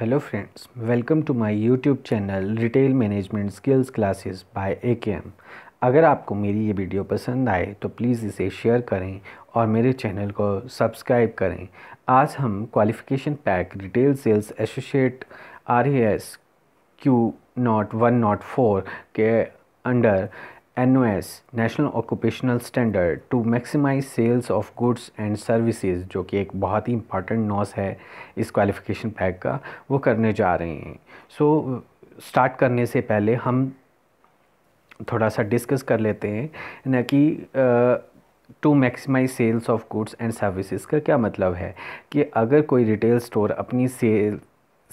Welcome to welcome YouTube channel retail management skills Management Skills A K M अगर आपको मेरी ये video पसंद आए तो प्लीज़ इसे शेयर करें और मेरे चैनल को सब्सक्राइब करें आज हम qualification pack retail sales associate R S Q not one not four के under an national occupational standard to maximise sales of goods and services जो कि एक बहुत ही इंपॉर्टेंट नॉस है इस क्वालिफिकेशन पैक का वो करने जा रहे हैं सो so, स्टार्ट करने से पहले हम थोड़ा सा डिस्कस कर लेते हैं न कि to maximise sales of goods and services का क्या मतलब है कि अगर कोई रिटेल स्टोर अपनी सेल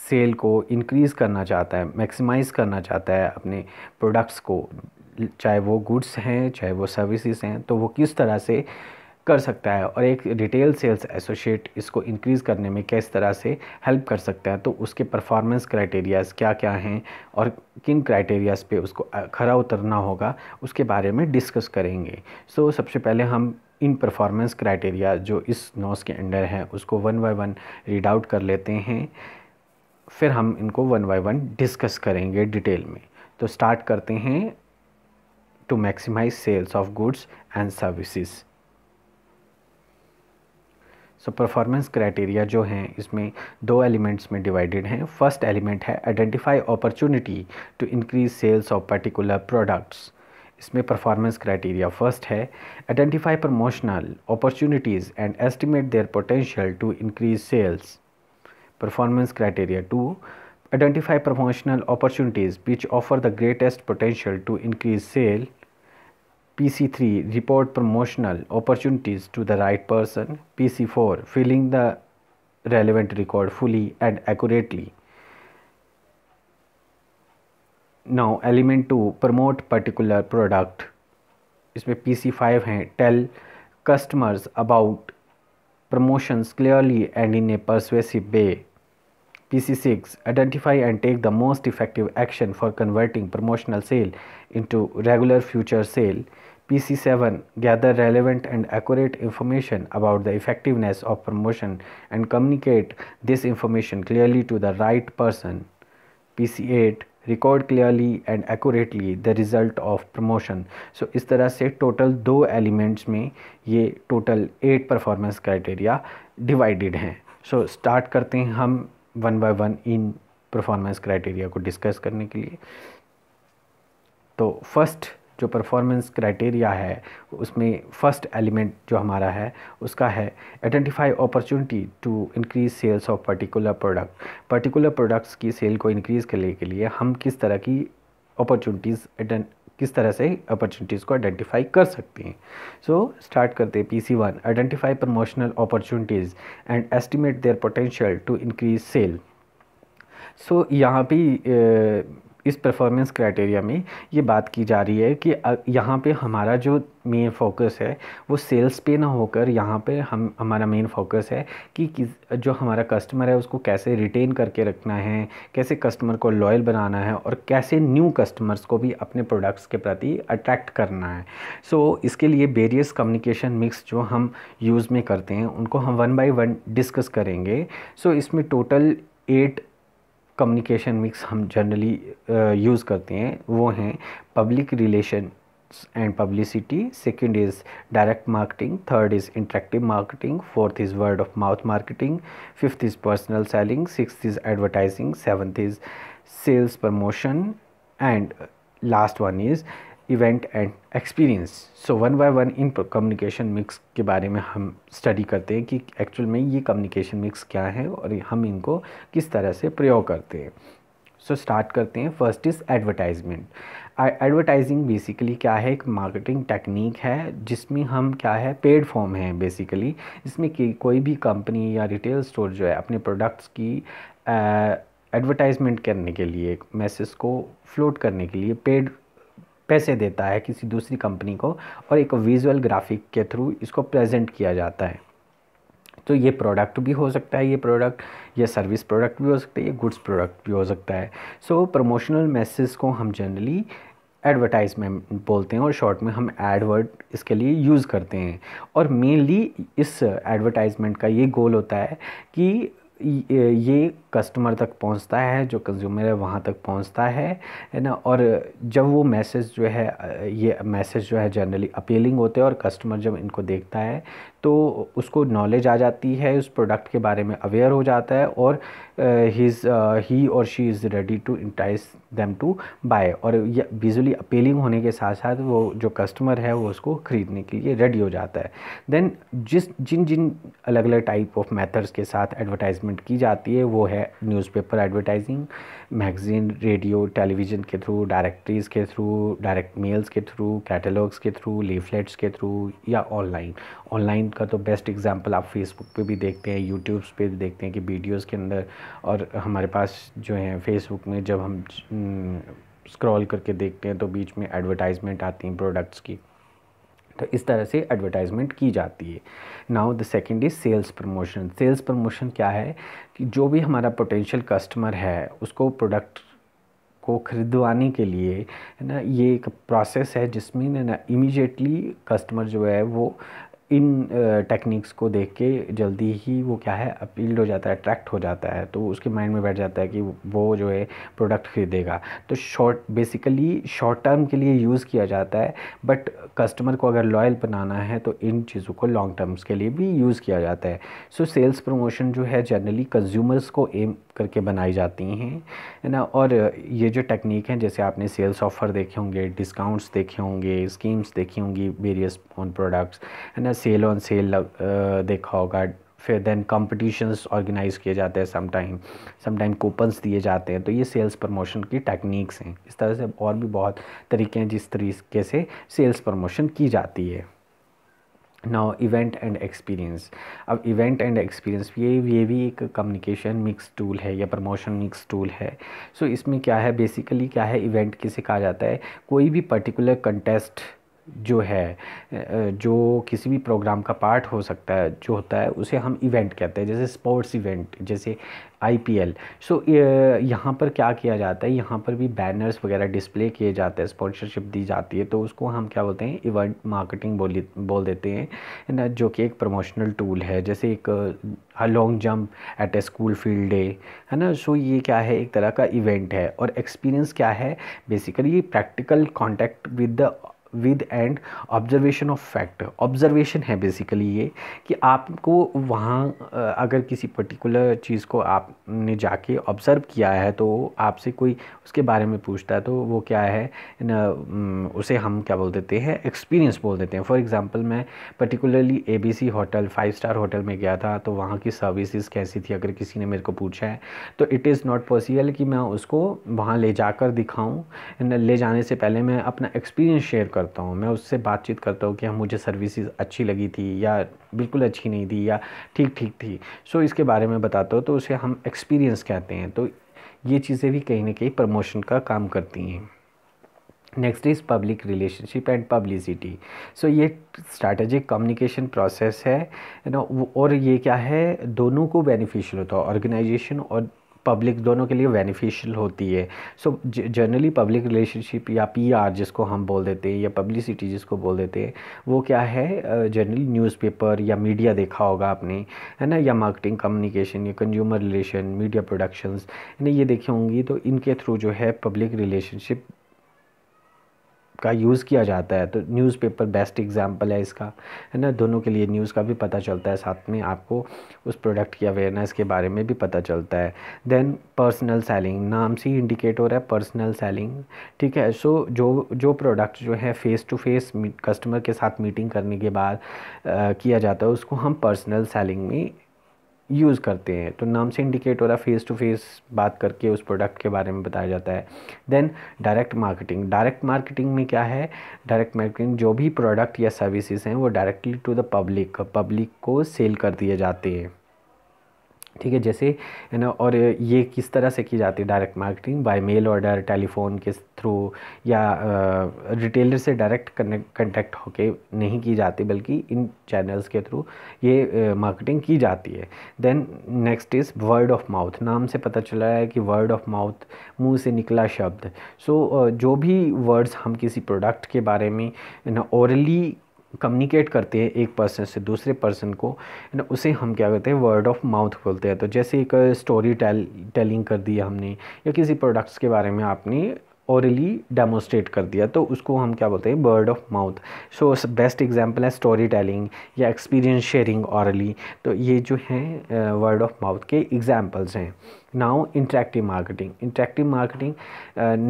सेल को इंक्रीज़ करना चाहता है मैक्सिमाइज़ करना चाहता है अपने प्रोडक्ट्स को चाहे वो गुड्स हैं चाहे वो सर्विसेज हैं तो वो किस तरह से कर सकता है और एक रिटेल सेल्स एसोसिएट इसको इंक्रीज़ करने में किस तरह से हेल्प कर सकता है तो उसके परफॉर्मेंस क्राइटेरियाज़ क्या क्या हैं और किन क्राइटेरियाज़ पे उसको खरा उतरना होगा उसके बारे में डिस्कस करेंगे सो so, सबसे पहले हम इन परफॉर्मेंस क्राइटेरिया जो इस नोस के अंडर हैं उसको one by one read out कर लेते हैं फिर हम इनको वन बाई वन डिस्कस करेंगे डिटेल में तो स्टार्ट करते हैं to maximize sales of goods and services so performance criteria जो हैं इसमें दो एलिमेंट्स में डिवाइडेड हैं फर्स्ट एलिमेंट है identify opportunity to increase sales of particular products इसमें परफॉर्मेंस क्राइटेरिया फर्स्ट है identify promotional opportunities and estimate their potential to increase sales performance criteria two Identify promotional opportunities which offer the greatest potential to increase sale. PC3 report promotional opportunities to the right person. PC4 filling the relevant record fully and accurately. Now element 2 promote particular product. इसमें PC five? है tell customers about promotions clearly and in a persuasive way PC6 Identify and take the most effective action for converting promotional sale into regular future sale. PC7 Gather relevant and accurate information about the effectiveness of promotion and communicate this information clearly to the right person. PC8 record clearly and accurately the result of promotion. So इस तरह से total दो elements में ये total eight performance criteria divided हैं So start करते हैं हम वन बाय वन इन परफॉर्मेंस क्राइटेरिया को डिस्कस करने के लिए तो फर्स्ट जो परफॉर्मेंस क्राइटेरिया है उसमें फर्स्ट एलिमेंट जो हमारा है उसका है identify opportunity to increase sales of particular product particular products की सेल को इंक्रीज़ करने के लिए हम किस तरह की अपॉर्चुनिटीज़ किस तरह से अपॉर्चुनिटीज़ को आइडेंटिफाई कर सकते हैं सो so, स्टार्ट करते हैं P C one identify promotional opportunities and estimate their potential to increase sale so यहाँ पे इस परफॉर्मेंस क्राइटेरिया में ये बात की जा रही है कि यहाँ पे हमारा जो मेन फोकस है वो सेल्स पे ना होकर यहाँ पे हम हमारा मेन फोकस है कि, जो हमारा कस्टमर है उसको कैसे रिटेन करके रखना है कैसे कस्टमर को लॉयल बनाना है और कैसे न्यू कस्टमर्स को भी अपने प्रोडक्ट्स के प्रति अट्रैक्ट करना है सो so, इसके लिए वेरियस कम्युनिकेशन मिक्स जो हम यूज़ में करते हैं उनको हम वन बाई वन डिस्कस करेंगे सो so, इसमें टोटल एट कम्युनिकेशन मिक्स हम जनरली यूज़ uh, करते हैं वो हैं public relation and publicity second is direct marketing third is interactive marketing fourth is word of mouth marketing fifth is personal selling six is advertising seventh is sales promotion and last one is event and experience so one by one इन communication mix के बारे में हम study करते हैं कि actual में ये कम्युनिकेशन मिक्स क्या है और हम इनको किस तरह से प्रयोग करते हैं सो so, स्टार्ट करते हैं first is advertisement advertising basically क्या है एक मार्केटिंग टेक्निक है जिसमें हम क्या है पेड फॉर्म है बेसिकली इसमें कि कोई भी कंपनी या रिटेल स्टोर जो है अपने प्रोडक्ट्स की एडवर्टाइजमेंट करने के लिए मैसेज को फ्लोट करने के लिए पेड पैसे देता है किसी दूसरी कंपनी को और एक विजुअल ग्राफिक के थ्रू इसको प्रेजेंट किया जाता है तो ये प्रोडक्ट भी हो सकता है ये प्रोडक्ट ये सर्विस प्रोडक्ट भी हो सकता है ये गुड्स प्रोडक्ट भी हो सकता है सो प्रमोशनल मैसेज को हम जनरली एडवर्टाइजमेंट बोलते हैं और शॉर्ट में हम एडवर्ड इसके लिए यूज़ करते हैं और मेनली इस एडवर्टाइजमेंट का ये गोल होता है कि ये कस्टमर तक पहुंचता है जो कंज्यूमर है वहाँ तक पहुंचता है है ना और जब वो मैसेज जो है ये मैसेज जो है जनरली अपीलिंग होते हैं और कस्टमर जब इनको देखता है तो उसको नॉलेज आ जाती है उस प्रोडक्ट के बारे में अवेयर हो जाता है और he's he or she is ready to entice them to buy और विजुअली अपीलिंग होने के साथ साथ वो जो कस्टमर है वो उसको ख़रीदने के लिए रेडी हो जाता है देन जिस जिन जिन अलग अलग टाइप ऑफ मेथड्स के साथ एडवर्टाइजमेंट की जाती है वो है newspaper advertising magazine radio television के थ्रू डायरेक्ट्रीज के थ्रू डायरेक्ट मेल्स के थ्रू कैटलॉग्स के थ्रू लीफलेट्स के थ्रू या ऑनलाइन ऑनलाइन का तो बेस्ट एग्जांपल आप फेसबुक पे भी देखते हैं यूट्यूब पे भी देखते हैं कि वीडियोस के अंदर और हमारे पास जो है फेसबुक में जब हम स्क्रॉल हम्म, करके देखते हैं तो बीच में एडवर्टाइजमेंट आती हैं प्रोडक्ट्स की तो इस तरह से एडवर्टाइजमेंट की जाती है now the second is sales promotion sales promotion क्या है कि जो भी हमारा पोटेंशियल कस्टमर है उसको प्रोडक्ट को ख़रीदवाने के लिए है ना ये एक प्रोसेस है जिसमें ना इमीजिएटली कस्टमर जो है वो इन टेक्निक्स को देख के जल्दी ही वो क्या है अपील्ड हो जाता है अट्रैक्ट हो जाता है तो उसके माइंड में बैठ जाता है कि वो जो है प्रोडक्ट खरीदेगा तो शॉर्ट बेसिकली शॉर्ट टर्म के लिए यूज़ किया जाता है बट कस्टमर को अगर लॉयल बनाना है तो इन चीज़ों को लॉन्ग टर्म्स के लिए भी यूज़ किया जाता है सो सेल्स प्रमोशन जो है जनरली कंज्यूमर्स को एम करके बनाई जाती हैं है ना और ये जो टेक्निक हैं जैसे आपने सेल्स ऑफ़र देखे होंगे डिस्काउंट्स देखे होंगे स्कीम्स देखी होंगी वेरियस ऑन प्रोडक्ट्स है ना सेल ऑन सेल देखा होगा फिर देन कॉम्पिटिशन्स ऑर्गेनाइज़ किए जाते हैं समटाइम समटाइम कूपन्स दिए जाते हैं तो ये सेल्स प्रमोशन की टेक्निक्स हैं इस तरह से और भी बहुत तरीके हैं जिस तरीके से सेल्स प्रमोशन की जाती है नाउ इवेंट एंड एक्सपीरियंस अब इवेंट एंड एक्सपीरियंस ये ये भी एक कम्युनिकेशन मिक्स टूल है या प्रमोशन मिक्स टूल है सो so, इसमें क्या है बेसिकली क्या है इवेंट किसे कहा जाता है कोई भी पर्टिकुलर कंटेस्ट जो है जो किसी भी प्रोग्राम का पार्ट हो सकता है जो होता है उसे हम इवेंट कहते हैं जैसे स्पोर्ट्स इवेंट जैसे आईपीएल सो so, यहाँ पर क्या किया जाता है यहाँ पर भी बैनर्स वगैरह डिस्प्ले किए जाते हैं स्पॉन्सरशिप दी जाती है तो उसको हम क्या बोलते हैं इवेंट मार्केटिंग बोली बोल देते हैं ना जो कि एक प्रमोशनल टूल है जैसे एक long jump at a school field day है ना सो so, ये क्या है एक तरह का इवेंट है और एक्सपीरियंस क्या है basically practical contact with the with and observation of fact observation है बेसिकली ये कि आपको वहाँ अगर किसी पर्टिकुलर चीज़ को आपने जाके ऑब्ज़र्व किया है तो आपसे कोई उसके बारे में पूछता है तो वो क्या है न, उसे हम क्या बोल देते हैं एक्सपीरियंस बोल देते हैं फॉर एग्ज़ाम्पल मैं particularly a hotel five star hotel में गया था तो वहाँ की सर्विसेज कैसी थी अगर किसी ने मेरे को पूछा है तो इट इज़ नॉट पॉसिबल कि मैं उसको वहाँ ले जाकर दिखाऊं ले जाने से पहले मैं अपना एक्सपीरियंस शेयर कर करता हूँ मैं उससे बातचीत करता हूँ कि हम हाँ, मुझे सर्विसेज अच्छी लगी थी या बिल्कुल अच्छी नहीं थी या ठीक ठीक थी सो इसके बारे में बताता हूँ तो उसे हम एक्सपीरियंस कहते हैं तो ये चीज़ें भी कहीं ना कहीं प्रमोशन का काम करती हैं next is public relationship and publicity so ये स्ट्रैटेजिक कम्युनिकेशन प्रोसेस है ना और ये क्या है दोनों को बेनिफिशियल होता है ऑर्गेनाइजेशन और पब्लिक दोनों के लिए बेनिफिशियल होती है सो जनरली पब्लिक रिलेशनशिप या पीआर जिसको हम बोल देते हैं या पब्लिसिटी जिसको बोल देते हैं वो क्या है जनरली न्यूज़पेपर या मीडिया देखा होगा आपने है ना या मार्केटिंग कम्युनिकेशन या कंज्यूमर रिलेशन मीडिया प्रोडक्शंस है ना ये देखी होंगी तो इनके थ्रू जो है पब्लिक रिलेशनशिप का यूज़ किया जाता है तो न्यूज़पेपर बेस्ट एग्जांपल है इसका है ना दोनों के लिए न्यूज़ का भी पता चलता है साथ में आपको उस प्रोडक्ट की अवेयरनेस के बारे में भी पता चलता है देन पर्सनल सेलिंग नाम से ही इंडिकेट हो रहा है पर्सनल सेलिंग ठीक है सो so, जो जो प्रोडक्ट जो है फ़ेस टू फेस कस्टमर के साथ मीटिंग करने के बाद आ, किया जाता है उसको हम पर्सनल सेलिंग में यूज़ करते हैं तो नाम से इंडिकेट हो रहा फेस टू फेस बात करके उस प्रोडक्ट के बारे में बताया जाता है then direct marketing direct marketing में क्या है डायरेक्ट मार्केटिंग जो भी प्रोडक्ट या सर्विसेज हैं वो directly to the public public को सेल कर दिए जाते हैं ठीक है जैसे है ना और ये किस तरह से की जाती है direct marketing by mail order telephone के थ्रू या रिटेलर से डायरेक्ट कनेक्ट होके नहीं की जाती बल्कि इन चैनल्स के थ्रू ये मार्केटिंग की जाती है then next is word of mouth नाम से पता चला है कि वर्ड ऑफ माउथ मुंह से निकला शब्द सो so, जो भी वर्ड्स हम किसी प्रोडक्ट के बारे में ना ओरली कम्युनिकेट करते हैं एक पर्सन से दूसरे पर्सन को ना उसे हम क्या कहते हैं वर्ड ऑफ माउथ बोलते हैं तो जैसे एक स्टोरी टेल टेलिंग कर दी हमने या किसी प्रोडक्ट्स के बारे में आपने औरली डेमोस्ट्रेट कर दिया तो उसको हम क्या बोलते हैं word of mouth so best example है स्टोरी टेलिंग या एक्सपीरियंस शेयरिंग औरली तो ये जो हैं वर्ड ऑफ माउथ के एग्जांपल्स हैं now interactive marketing interactive marketing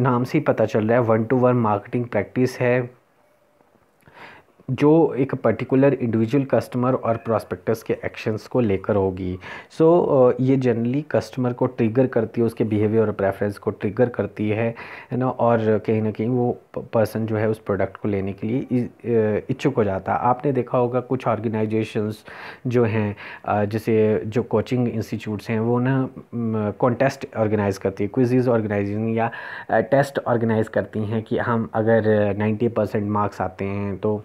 नाम से ही पता चल रहा है one to one marketing practice है जो एक पर्टिकुलर इंडिविजुअल कस्टमर और प्रॉस्पेक्टस के एक्शंस को लेकर होगी सो so, ये जनरली कस्टमर को ट्रिगर करती है उसके बिहेवियर और प्रेफरेंस को ट्रिगर करती है है ना और कहीं ना कहीं वो पर्सन जो है उस प्रोडक्ट को लेने के लिए इच्छुक हो जाता है आपने देखा होगा कुछ ऑर्गेनाइजेशंस जो हैं जैसे जो कोचिंग इंस्टीट्यूट्स हैं वो ना कॉन्टेस्ट ऑर्गेनाइज़ करती है क्विजीज़ ऑर्गेनाइजिंग या टेस्ट ऑर्गेनाइज़ करती हैं कि हम अगर नाइन्टी परसेंट मार्क्स आते हैं तो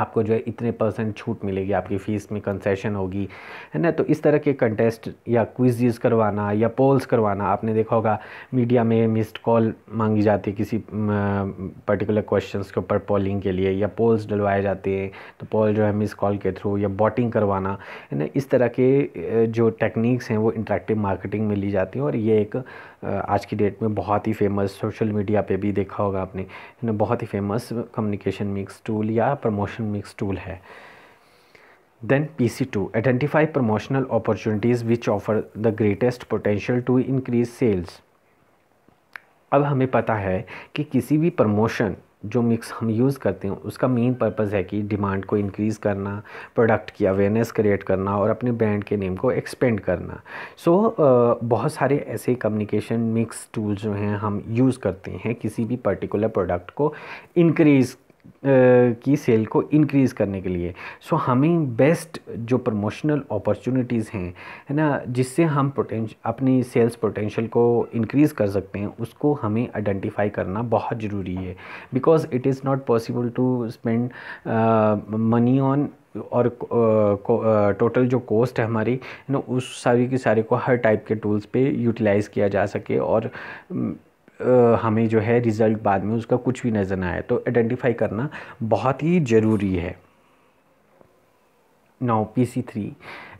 आपको जो है इतने परसेंट छूट मिलेगी आपकी फ़ीस में कंसेशन होगी है ना तो इस तरह के कंटेस्ट या क्विज़ करवाना या पोल्स करवाना आपने देखा होगा मीडिया में मिस्ड कॉल मांगी जाती है किसी पर्टिकुलर क्वेश्चंस के ऊपर पोलिंग के लिए या पोल्स डलवाए जाते हैं तो पोल जो है मिस कॉल के थ्रू या बॉटिंग करवाना है ना इस तरह के जो टेक्निक्स हैं वो इंट्रैक्टिव मार्केटिंग में ली जाती हैं और ये एक आज की डेट में बहुत ही फेमस सोशल मीडिया पे भी देखा होगा आपने बहुत ही फेमस कम्युनिकेशन मिक्स टूल या प्रमोशन मिक्स टूल है then P C two identify promotional opportunities which offer the greatest potential to increase sales अब हमें पता है कि किसी भी प्रमोशन जो मिक्स हम यूज़ करते हैं उसका मेन पर्पज़ है कि डिमांड को इंक्रीज़ करना प्रोडक्ट की अवेयरनेस क्रिएट करना और अपने ब्रांड के नेम को एक्सपेंड करना सो so, बहुत सारे ऐसे कम्युनिकेशन मिक्स टूल्स जो हैं हम यूज़ करते हैं किसी भी पर्टिकुलर प्रोडक्ट को इंक्रीज़ की सेल को इंक्रीज़ करने के लिए सो so, हमें बेस्ट जो प्रमोशनल अपॉर्चुनिटीज़ हैं है ना जिससे हम पोटेंश अपनी सेल्स पोटेंशल को इंक्रीज़ कर सकते हैं उसको हमें आइडेंटिफाई करना बहुत ज़रूरी है because it is not possible to spend money on और टोटल जो कॉस्ट है हमारी ना उस सारी की सारी को हर टाइप के टूल्स पे यूटिलाइज़ किया जा सके और हमें जो है रिज़ल्ट बाद में उसका कुछ भी नज़र ना आए तो आइडेंटिफाई करना बहुत ही ज़रूरी है now P C three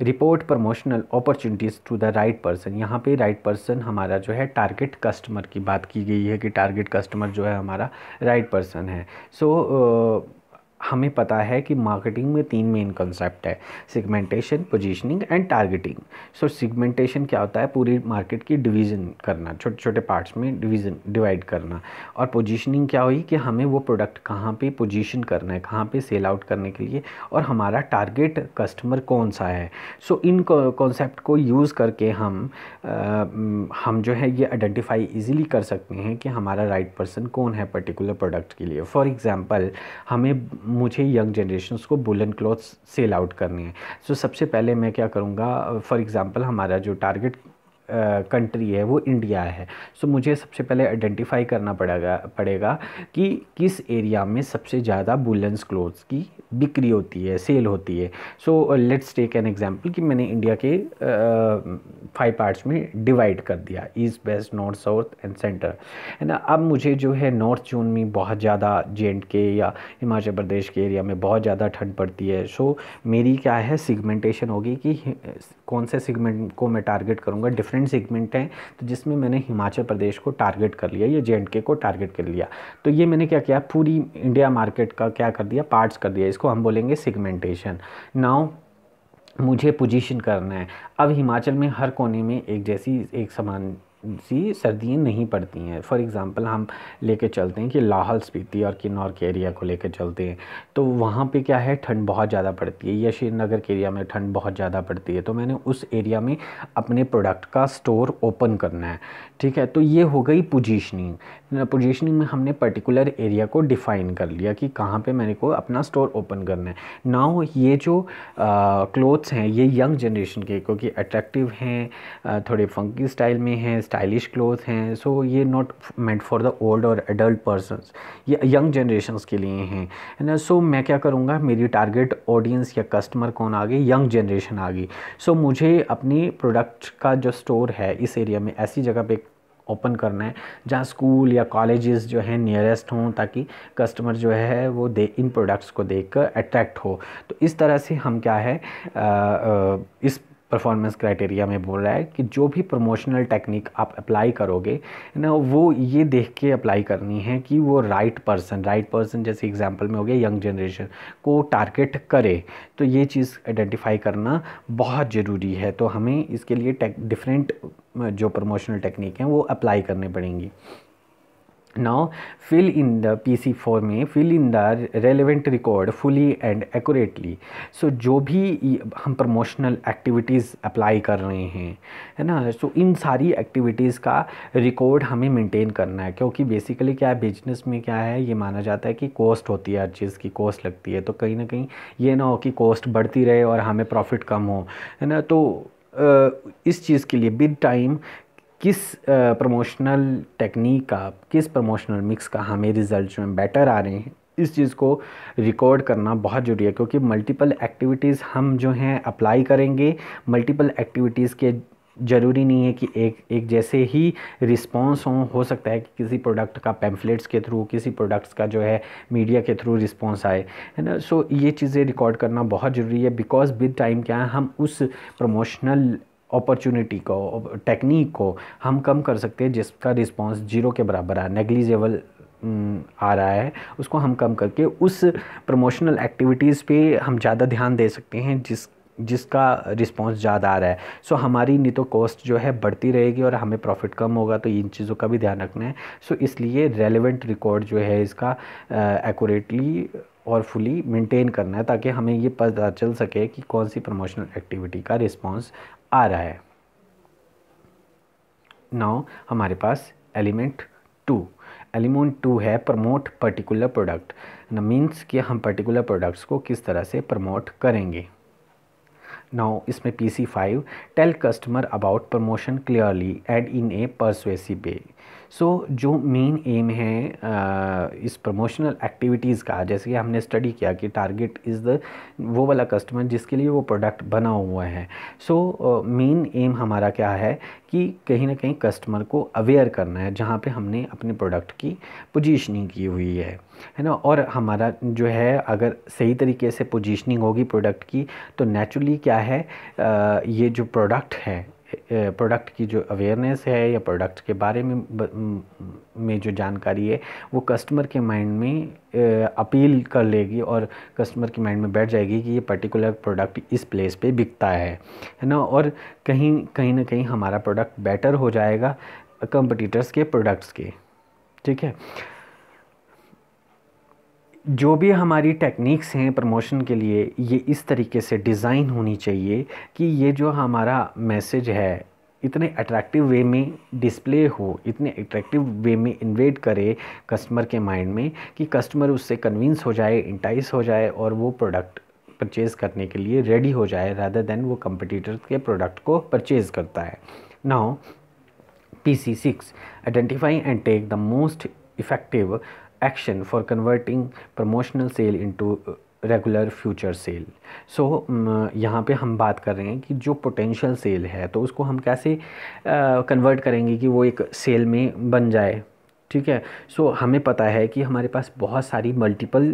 report promotional opportunities to the right person यहाँ पे राइट पर्सन हमारा जो है टारगेट कस्टमर की बात की गई है कि टारगेट कस्टमर जो है हमारा राइट right पर्सन है सो so, uh, हमें पता है कि मार्केटिंग में तीन मेन कंसेप्ट है segmentation positioning and targeting so segmentation क्या होता है पूरी मार्केट की डिवीजन करना छोटे छोटे पार्ट्स में डिवीजन डिवाइड करना और पोजीशनिंग क्या हुई कि हमें वो प्रोडक्ट कहाँ पे पोजीशन करना है कहाँ पे सेल आउट करने के लिए और हमारा टारगेट कस्टमर कौन सा है सो so, इन कॉन्सेप्ट को यूज़ करके हम आ, हम जो है ये आइडेंटिफाई ईजिली कर सकते हैं कि हमारा राइट right पर्सन कौन है पर्टिकुलर प्रोडक्ट के लिए फॉर एग्ज़ाम्पल हमें मुझे यंग जनरेशन को बुलन क्लॉथ्स सेल आउट करनी है सो so, सबसे पहले मैं क्या करूँगा फॉर एग्ज़ाम्पल हमारा जो टारगेट कंट्री है वो इंडिया है सो so, मुझे सबसे पहले आइडेंटिफाई करना पड़ेगा पड़ेगा कि किस एरिया में सबसे ज़्यादा बुलेंस क्लोथ्स की बिक्री होती है सेल होती है so let's take an example कि मैंने इंडिया के फाइव uh, पार्ट्स में डिवाइड कर दिया east west north south and centre है ना अब मुझे जो है नॉर्थ जोन में बहुत ज़्यादा जे के या हिमाचल प्रदेश के एरिया में बहुत ज़्यादा ठंड पड़ती है सो so, मेरी क्या है सिगमेंटेशन होगी कि कौन से सिगमेंट को मैं टारगेट करूँगा डिफरेंट डिफरेंट सेगमेंट हैं तो जिसमें मैंने हिमाचल प्रदेश को टारगेट कर लिया या जे को टारगेट कर लिया तो ये मैंने क्या किया पूरी इंडिया मार्केट का क्या कर दिया पार्ट्स कर दिया इसको हम बोलेंगे सेगमेंटेशन नाउ मुझे पोजीशन करना है अब हिमाचल में हर कोने में एक जैसी एक समान सी सर्दियाँ नहीं पड़ती हैं फॉर एग्ज़ाम्पल हम लेके चलते हैं कि लाहौल स्पीति और किन्नौर के एरिया को लेके चलते हैं तो वहाँ पे क्या है ठंड बहुत ज़्यादा पड़ती है या श्रीनगर के एरिया में ठंड बहुत ज़्यादा पड़ती है तो मैंने उस एरिया में अपने प्रोडक्ट का स्टोर ओपन करना है ठीक है तो ये हो गई पोजिशनिंग पोजीशनिंग में हमने पर्टिकुलर एरिया को डिफ़ाइन कर लिया कि कहाँ पे मैंने को अपना स्टोर ओपन करना है नाउ ये जो क्लोथ्स हैं ये यंग जनरेशन के क्योंकि अट्रैक्टिव हैं थोड़े फंकी स्टाइल में हैं स्टाइलिश क्लोथ हैं सो ये not meant for the old or adult person ये यंग जनरेशन के लिए हैं सो so सो मैं क्या करूँगा मेरी टारगेट ऑडियंस या कस्टमर कौन आ गई यंग जनरेशन आ गई सो मुझे अपनी प्रोडक्ट का जो स्टोर है इस एरिया में ऐसी जगह पर ओपन करना है जहाँ स्कूल या कॉलेजेस जो है नियरेस्ट हों ताकि कस्टमर जो है वो दे इन प्रोडक्ट्स को देख कर अट्रैक्ट हो तो इस तरह से हम क्या है आ, आ, इस परफॉर्मेंस क्राइटेरिया में बोल रहा है कि जो भी प्रमोशनल टेक्निक आप अप्लाई करोगे ना वो ये देख के अप्लाई करनी है कि वो राइट पर्सन राइट पर्सन जैसे एग्जांपल में हो गया यंग जनरेशन को टारगेट करे तो ये चीज़ आइडेंटिफाई करना बहुत ज़रूरी है तो हमें इसके लिए डिफरेंट जो प्रमोशनल टेक्निक हैं वो अप्लाई करने पड़ेंगी now fill in the P four में fill in the relevant record fully and accurately so जो भी हम प्रमोशनल एक्टिविटीज़ अप्लाई कर रहे हैं है ना सो so, इन सारी एक्टिविटीज़ का रिकॉर्ड हमें मेंटेन करना है क्योंकि बेसिकली क्या है बिजनेस में क्या है ये माना जाता है कि कॉस्ट होती है हर चीज़ की कॉस्ट लगती है तो कहीं ना कहीं ये ना हो कि कॉस्ट बढ़ती रहे और हमें प्रॉफिट कम हो है ना तो इस चीज़ के लिए बिग टाइम किस प्रमोशनल टेक्निक का किस प्रमोशनल मिक्स का हमें रिज़ल्ट जो है बेटर आ रहे हैं इस चीज़ को रिकॉर्ड करना बहुत ज़रूरी है क्योंकि मल्टीपल एक्टिविटीज़ हम जो हैं अप्लाई करेंगे मल्टीपल एक्टिविटीज़ के ज़रूरी नहीं है कि एक एक जैसे ही रिस्पांस हो हो सकता है कि किसी प्रोडक्ट का पैम्फलेट्स के थ्रू किसी प्रोडक्ट्स का जो है मीडिया के थ्रू रिस्पांस आए है ना सो ये चीज़ें रिकॉर्ड करना बहुत ज़रूरी है बिकॉज विद टाइम क्या है हम उस प्रमोशनल अपॉर्चुनिटी को टेक्निक को हम कम कर सकते हैं जिसका रिस्पांस जीरो के बराबर आ नेग्लिजेबल आ रहा है उसको हम कम करके उस प्रमोशनल एक्टिविटीज़ पे हम ज़्यादा ध्यान दे सकते हैं जिस जिसका रिस्पांस ज़्यादा आ रहा है सो so, हमारी नहीं तो कॉस्ट जो है बढ़ती रहेगी और हमें प्रॉफिट कम होगा तो इन चीज़ों का भी ध्यान रखना है सो so, इसलिए रेलिवेंट रिकॉर्ड जो है इसका एक्यूरेटली और फुली मेंटेन करना है ताकि हमें ये पता चल सके कि कौन सी प्रमोशनल एक्टिविटी का रिस्पांस आ रहा है नाउ हमारे पास एलिमेंट टू एलिमेंट टू है प्रमोट पर्टिकुलर प्रोडक्ट मीन्स कि हम पर्टिकुलर प्रोडक्ट्स को किस तरह से प्रमोट करेंगे नाउ इसमें P C five tell customer about promotion clearly and in a persuasive way so so, जो मेन एम है इस प्रमोशनल एक्टिविटीज़ का जैसे कि हमने स्टडी किया कि टारगेट इज़ द वो वाला कस्टमर जिसके लिए वो प्रोडक्ट बना हुआ है सो मेन एम हमारा क्या है कि कहीं ना कहीं कस्टमर को अवेयर करना है जहाँ पे हमने अपने प्रोडक्ट की पोजीशनिंग की हुई है है ना और हमारा जो है अगर सही तरीके से पोजीशनिंग होगी प्रोडक्ट की तो नेचुरली क्या है आ, ये जो प्रोडक्ट है प्रोडक्ट की जो अवेयरनेस है या प्रोडक्ट के बारे में में जो जानकारी है वो कस्टमर के माइंड में अपील कर लेगी और कस्टमर के माइंड में बैठ जाएगी कि ये पर्टिकुलर प्रोडक्ट इस प्लेस पे बिकता है है ना और कहीं कहीं ना कहीं हमारा प्रोडक्ट बेटर हो जाएगा कंपटीटर्स के प्रोडक्ट्स के ठीक है जो भी हमारी टेक्निक्स हैं प्रमोशन के लिए ये इस तरीके से डिज़ाइन होनी चाहिए कि ये जो हमारा मैसेज है इतने अट्रैक्टिव वे में डिस्प्ले हो इतने अट्रैक्टिव वे में इन्वेट करे कस्टमर के माइंड में कि कस्टमर उससे कन्विंस हो जाए इंटाइस हो जाए और वो प्रोडक्ट परचेज़ करने के लिए रेडी हो जाए रादर देन वो कंपटीटर के प्रोडक्ट को परचेज़ करता है now P C six identify and take the most effective action for converting promotional sale into regular future sale so यहाँ पे हम बात कर रहे हैं कि जो पोटेंशियल सेल है तो उसको हम कैसे कन्वर्ट uh, करेंगे कि वो एक सेल में बन जाए ठीक है सो so, हमें पता है कि हमारे पास बहुत सारी मल्टीपल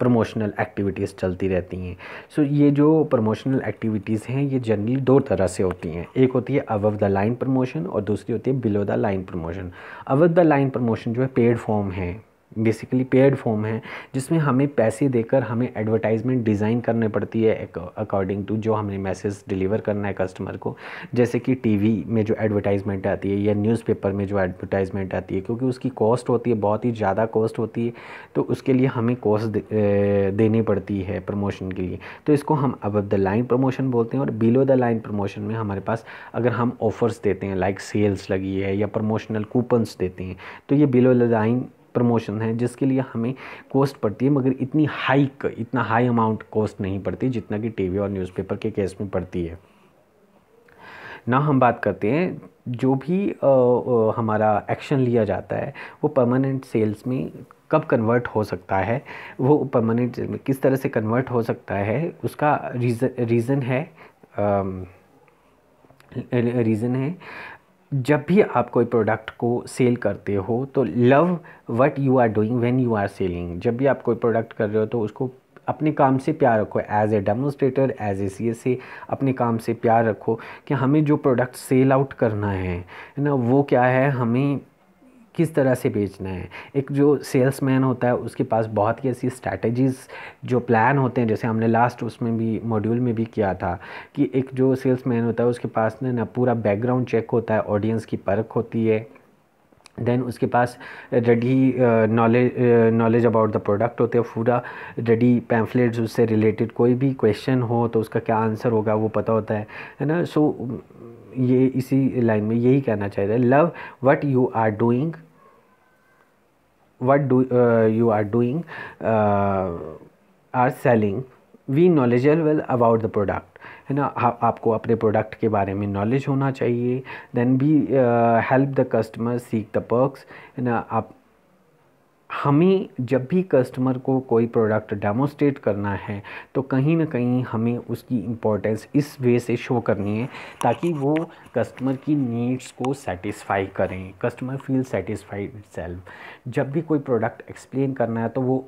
प्रमोशनल एक्टिविटीज़ चलती रहती हैं सो so, ये जो प्रमोशनल एक्टिविटीज़ हैं ये जनरली दो तरह से होती हैं एक होती है अवव द लाइन प्रमोशन और दूसरी होती है below the line promotion above the line promotion जो है पेड फॉर्म है बेसिकली पेड फॉर्म है जिसमें हमें पैसे देकर हमें एडवर्टाइजमेंट डिज़ाइन करने पड़ती है अकॉर्डिंग टू जो हमने मैसेज डिलीवर करना है कस्टमर को जैसे कि टीवी में जो एडवर्टाइजमेंट आती है या न्यूज़पेपर में जो एडवर्टाइजमेंट आती है क्योंकि उसकी कॉस्ट होती है बहुत ही ज़्यादा कॉस्ट होती है तो उसके लिए हमें कॉस्ट दे, देनी पड़ती है प्रमोशन के लिए तो इसको हम अब द लाइन प्रमोशन बोलते हैं और बिलो द लाइन प्रमोशन में हमारे पास अगर हम ऑफ़र्स देते हैं लाइक सेल्स लगी है या प्रमोशनल कूपन्स देते हैं तो ये बिलो द लाइन प्रमोशन है जिसके लिए हमें कॉस्ट पड़ती है मगर इतनी हाइक इतना हाई अमाउंट कॉस्ट नहीं पड़ती जितना कि टीवी और न्यूज़पेपर के केस में पड़ती है ना हम बात करते हैं जो भी आ, आ, हमारा एक्शन लिया जाता है वो परमानेंट सेल्स में कब कन्वर्ट हो सकता है वो परमानेंट सेल में किस तरह से कन्वर्ट हो सकता है उसका रीज़न रीज़न है आ, रीज़न है जब भी आप कोई प्रोडक्ट को सेल करते हो तो love what you are doing when you are selling जब भी आप कोई प्रोडक्ट कर रहे हो तो उसको अपने काम से प्यार रखो as a demonstrator as a C S A अपने काम से प्यार रखो कि हमें जो प्रोडक्ट सेल आउट करना है ना वो क्या है हमें किस तरह से बेचना है एक जो सेल्समैन होता है उसके पास बहुत ही ऐसी स्ट्रैटेजीज़ जो प्लान होते हैं जैसे हमने लास्ट उसमें भी मॉड्यूल में भी किया था कि एक जो सेल्समैन होता है उसके पास ना ना पूरा बैकग्राउंड चेक होता है ऑडियंस की परख होती है देन उसके पास ready knowledge knowledge about the product होते हैं पूरा रेडी पैम्फलेट्स उससे रिलेटेड कोई भी क्वेश्चन हो तो उसका क्या आंसर होगा वो पता होता है है ना सो so, ये इसी लाइन में यही कहना चाहिए love what you are doing what do you are doing are selling we well about the product है ना आ, आपको अपने प्रोडक्ट के बारे में नॉलेज होना चाहिए then be help the customer seek the perks है ना आप हमें जब भी कस्टमर को कोई प्रोडक्ट डेमोस्ट्रेट करना है तो कहीं ना कहीं हमें उसकी इम्पोर्टेंस इस वे से शो करनी है ताकि वो कस्टमर की नीड्स को सेटिस्फाई करें कस्टमर फील सेटिस्फाइड सेल्फ जब भी कोई प्रोडक्ट एक्सप्लेन करना है तो वो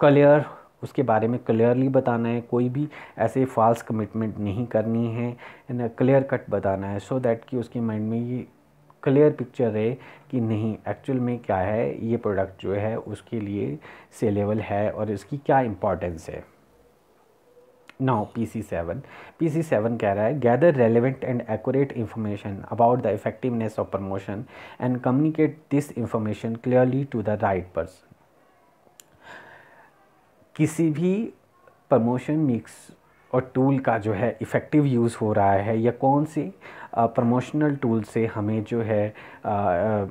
क्लियर उसके बारे में क्लियरली बताना है कोई भी ऐसे फॉल्स कमिटमेंट नहीं करनी है क्लियर कट बताना है सो so दैट कि उसके माइंड में ये क्लियर पिक्चर रहे कि नहीं एक्चुअल में क्या है ये प्रोडक्ट जो है उसके लिए सेलेबल है और इसकी क्या इम्पोर्टेंस है now P C seven P C seven कह रहा है gather relevant and exact information about the effectiveness of promotion and communicate this information clearly to the right person किसी भी प्रमोशन मिक्स और टूल का जो है इफ़ेक्टिव यूज़ हो रहा है या कौन सी प्रमोशनल टूल से हमें जो है आ, आ,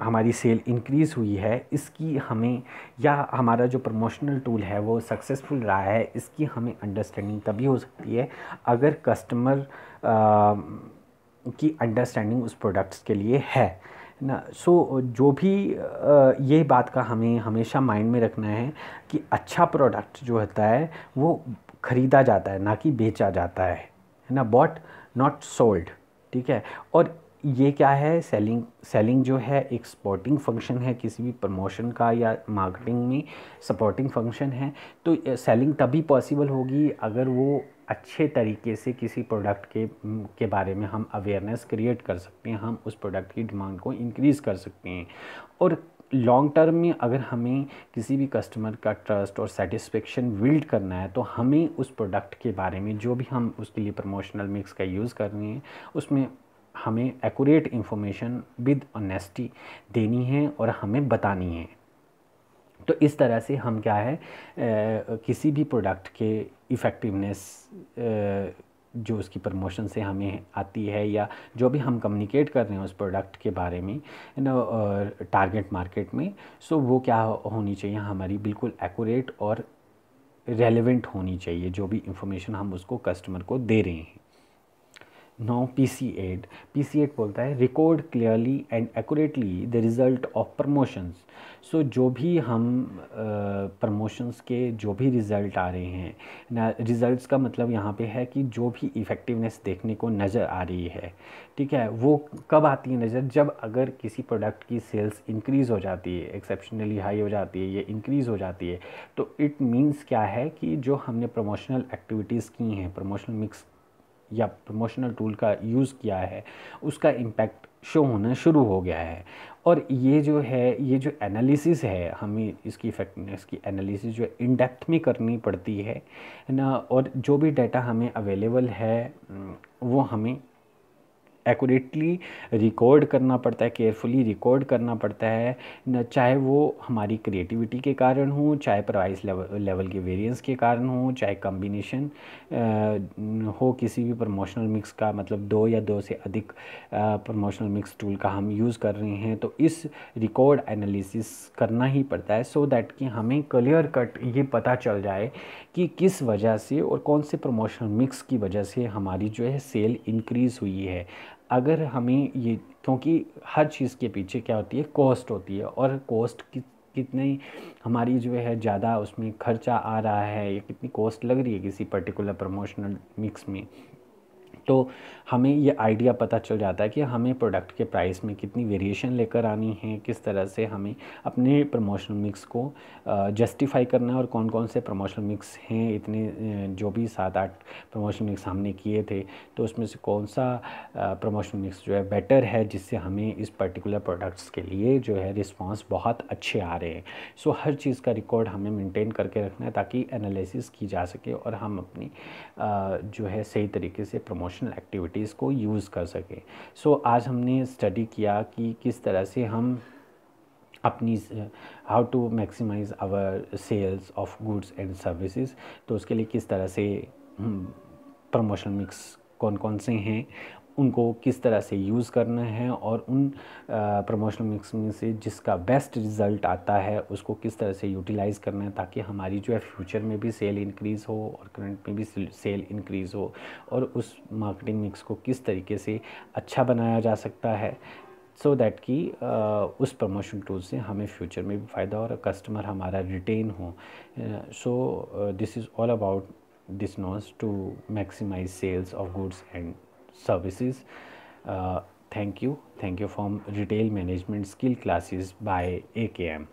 हमारी सेल इंक्रीज़ हुई है इसकी हमें या हमारा जो प्रमोशनल टूल है वो सक्सेसफुल रहा है इसकी हमें अंडरस्टैंडिंग तभी हो सकती है अगर कस्टमर आ, की अंडरस्टैंडिंग उस प्रोडक्ट्स के लिए है ना सो जो भी आ, ये बात का हमें हमेशा माइंड में रखना है कि अच्छा प्रोडक्ट जो होता है वो ख़रीदा जाता है ना कि बेचा जाता है ना बॉट नॉट सोल्ड ठीक है और ये क्या है सेलिंग सेलिंग जो है एक सपोर्टिंग फंक्शन है किसी भी प्रमोशन का या मार्केटिंग में सपोर्टिंग फंक्शन है तो सेलिंग तभी पॉसिबल होगी अगर वो अच्छे तरीके से किसी प्रोडक्ट के के बारे में हम अवेयरनेस क्रिएट कर सकते हैं हम उस प्रोडक्ट की डिमांड को इंक्रीज़ कर सकते हैं और लॉन्ग टर्म में अगर हमें किसी भी कस्टमर का ट्रस्ट और सेटिस्फेक्शन बिल्ड करना है तो हमें उस प्रोडक्ट के बारे में जो भी हम उसके लिए प्रमोशनल मिक्स का यूज़ कर रहे हैं उसमें हमें एक्यूरेट इन्फॉर्मेशन विद ऑनेस्टी देनी है और हमें बतानी है तो इस तरह से हम क्या है ए, किसी भी प्रोडक्ट के इफ़ेक्टिवनेस जो उसकी प्रमोशन से हमें आती है या जो भी हम कम्युनिकेट कर रहे हैं उस प्रोडक्ट के बारे में नो टारगेट मार्केट में सो वो क्या होनी चाहिए हमारी बिल्कुल एक्यूरेट और रेलेवेंट होनी चाहिए जो भी इंफॉर्मेशन हम उसको कस्टमर को दे रहे हैं now P C eight P C eight बोलता है record clearly and accurately the result of promotions so जो भी हम प्रमोशंस uh, के जो भी रिज़ल्ट आ रहे हैं ना रिज़ल्ट का मतलब यहाँ पे है कि जो भी इफ़ेक्टिवनेस देखने को नज़र आ रही है ठीक है वो कब आती है नज़र जब अगर किसी प्रोडक्ट की सेल्स इंक्रीज़ हो जाती है एक्सेप्शनली हाई हो जाती है या इंक्रीज़ हो जाती है तो इट मीन्स क्या है कि जो हमने प्रमोशनल एक्टिविटीज़ की हैं प्रमोशनल मिक्स या प्रमोशनल टूल का यूज़ किया है उसका इम्पैक्ट शो होना शुरू हो गया है और ये जो है ये जो एनालिसिस है हमें इसकी इफेक्टिवनेस की एनालिसिस जो इन डेप्थ में करनी पड़ती है ना और जो भी डाटा हमें अवेलेबल है वो हमें एकूरेटली रिकॉर्ड करना पड़ता है केयरफुली रिकॉर्ड करना पड़ता है न चाहे वो हमारी क्रिएटिविटी के कारण हो चाहे प्राइस लेवल लेवल के वेरिएंस के कारण हो चाहे कम्बिनेशन हो किसी भी प्रमोशनल मिक्स का मतलब दो या दो से अधिक प्रमोशनल मिक्स टूल का हम यूज़ कर रहे हैं तो इस रिकॉर्ड एनालिसिस करना ही पड़ता है सो so दैट कि हमें क्लियर कट ये पता चल जाए कि किस वजह से और कौन से प्रमोशनल मिक्स की वजह से हमारी जो है सेल इंक्रीज़ हुई है अगर हमें ये क्योंकि हर चीज़ के पीछे क्या होती है कॉस्ट होती है और कॉस्ट की कितनी हमारी जो है ज़्यादा उसमें खर्चा आ रहा है या कितनी कॉस्ट लग रही है किसी पर्टिकुलर प्रमोशनल मिक्स में तो हमें ये आइडिया पता चल जाता है कि हमें प्रोडक्ट के प्राइस में कितनी वेरिएशन लेकर आनी है किस तरह से हमें अपने प्रमोशनल मिक्स को जस्टिफाई करना है और कौन कौन से प्रमोशनल मिक्स हैं इतने जो भी सात आठ प्रमोशनल मिक्स हमने किए थे तो उसमें से कौन सा प्रमोशनल मिक्स जो है बेटर है जिससे हमें इस पर्टिकुलर प्रोडक्ट्स के लिए जो है रिस्पॉन्स बहुत अच्छे आ रहे हैं सो so, हर चीज़ का रिकॉर्ड हमें मेनटेन करके रखना है ताकि एनालिसिस की जा सके और हम अपनी जो है सही तरीके से प्रमोशन इमोशनल एक्टिविटीज़ को यूज़ कर सकें सो so, आज हमने स्टडी किया कि किस तरह से हम अपनी how to maximize our sales of goods and services तो उसके लिए किस तरह से प्रमोशन मिक्स कौन कौन से हैं उनको किस तरह से यूज़ करना है और उन प्रमोशनल मिक्स में से जिसका बेस्ट रिज़ल्ट आता है उसको किस तरह से यूटिलाइज़ करना है ताकि हमारी जो है फ्यूचर में भी सेल इंक्रीज़ हो और करंट में भी सेल इंक्रीज़ हो और उस मार्केटिंग मिक्स को किस तरीके से अच्छा बनाया जा सकता है सो so दैट कि उस प्रमोशन टूल से हमें फ्यूचर में भी फ़ायदा और कस्टमर हमारा रिटेन हो so this is all about this knows to maximize sales of goods and services. Uh, thank you. Thank you from Retail Management Skill Classes by AKM.